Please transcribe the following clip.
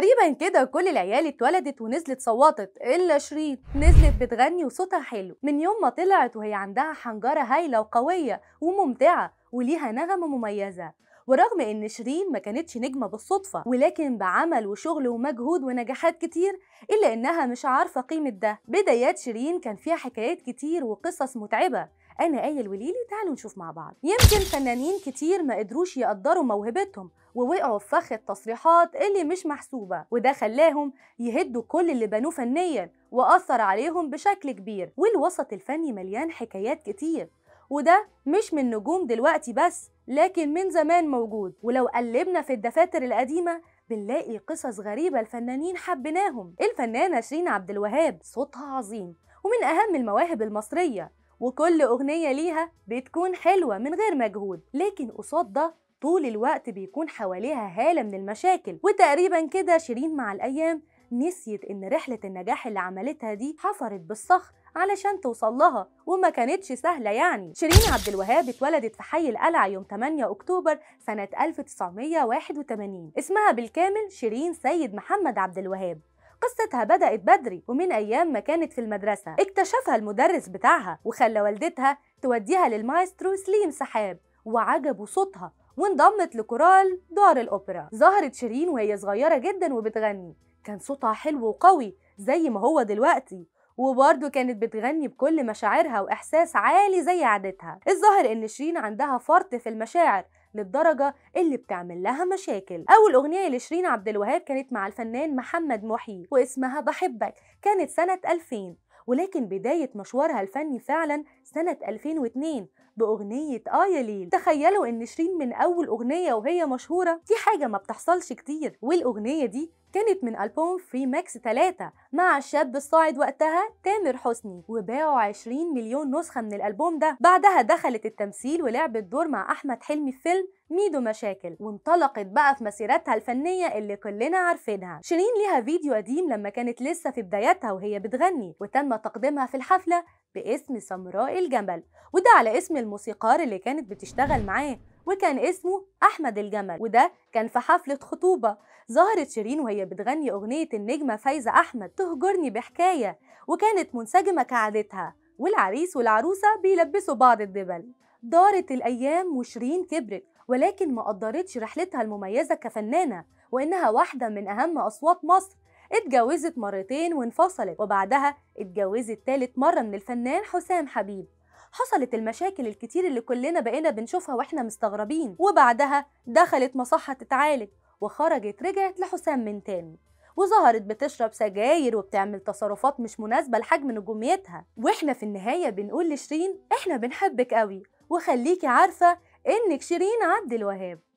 تقريبا كده كل العيال اتولدت ونزلت صوتت الا شريط نزلت بتغني وصوتها حلو من يوم ما طلعت وهي عندها حنجره هايله وقويه وممتعه وليها نغمه مميزه ورغم ان شيرين ما كانتش نجمة بالصدفة ولكن بعمل وشغل ومجهود ونجاحات كتير إلا إنها مش عارفة قيمة ده بدايات شيرين كان فيها حكايات كتير وقصص متعبة انا آية الوليلي تعالوا نشوف مع بعض يمكن فنانين كتير ما قدروش يقدروا موهبتهم ووقعوا في فخ التصريحات اللي مش محسوبة وده خلاهم يهدوا كل اللي بنوه فنيا وأثر عليهم بشكل كبير والوسط الفني مليان حكايات كتير وده مش من نجوم دلوقتي بس لكن من زمان موجود ولو قلبنا في الدفاتر القديمة بنلاقي قصص غريبة الفنانين حبيناهم الفنانة شيرين عبد الوهاب صوتها عظيم ومن أهم المواهب المصرية وكل أغنية ليها بتكون حلوة من غير مجهود لكن قصاد ده طول الوقت بيكون حواليها هالة من المشاكل وتقريبا كده شيرين مع الأيام نسيت إن رحلة النجاح اللي عملتها دي حفرت بالصخر علشان توصل لها وما كانتش سهلة يعني شيرين عبد الوهاب اتولدت في حي القلعة يوم 8 أكتوبر سنة 1981 اسمها بالكامل شيرين سيد محمد عبد الوهاب قصتها بدأت بدري ومن أيام ما كانت في المدرسة اكتشفها المدرس بتاعها وخلى والدتها توديها للمايسترو سليم سحاب وعجبوا صوتها وانضمت لكورال دار الأوبرا ظهرت شيرين وهي صغيرة جدا وبتغني كان صوتها حلو وقوي زي ما هو دلوقتي وبرضه كانت بتغني بكل مشاعرها وإحساس عالي زي عادتها الظاهر إن شيرين عندها فرط في المشاعر للدرجه اللي بتعمل لها مشاكل اول اغنيه لشيرين عبد الوهاب كانت مع الفنان محمد محي واسمها بحبك كانت سنه 2000 ولكن بداية مشوارها الفني فعلا سنة 2002 بأغنية آه يا ليل تخيلوا إن شيرين من أول أغنية وهي مشهورة دي حاجة ما بتحصلش كتير والأغنية دي كانت من ألبوم فري ماكس 3 مع الشاب الصاعد وقتها تامر حسني وباعوا 20 مليون نسخة من الألبوم ده بعدها دخلت التمثيل ولعبت دور مع أحمد حلمي في فيلم ميدو مشاكل وانطلقت بقى في مسيرتها الفنية اللي كلنا عارفينها شيرين ليها فيديو قديم لما كانت لسه في بدايتها وهي بتغني وتم تقديمها في الحفلة باسم سمراء الجمل وده على اسم الموسيقار اللي كانت بتشتغل معاه وكان اسمه أحمد الجمل وده كان في حفلة خطوبة ظهرت شيرين وهي بتغني أغنية النجمة فايزة أحمد تهجرني بحكاية وكانت منسجمة كعادتها والعريس والعروسة بيلبسوا بعض الدبل دارت الأيام وشيرين كبرت ولكن ما قدرتش رحلتها المميزة كفنانة وإنها واحدة من أهم أصوات مصر اتجوزت مرتين وانفصلت وبعدها اتجوزت تالت مرة من الفنان حسام حبيب حصلت المشاكل الكتير اللي كلنا بقينا بنشوفها واحنا مستغربين وبعدها دخلت مصحة تتعالج وخرجت رجعت لحسام من تاني وظهرت بتشرب سجاير وبتعمل تصرفات مش مناسبة لحجم نجوميتها واحنا في النهاية بنقول لشيرين احنا بنحبك قوي وخليكي عارفة انك شيرين عبد الوهاب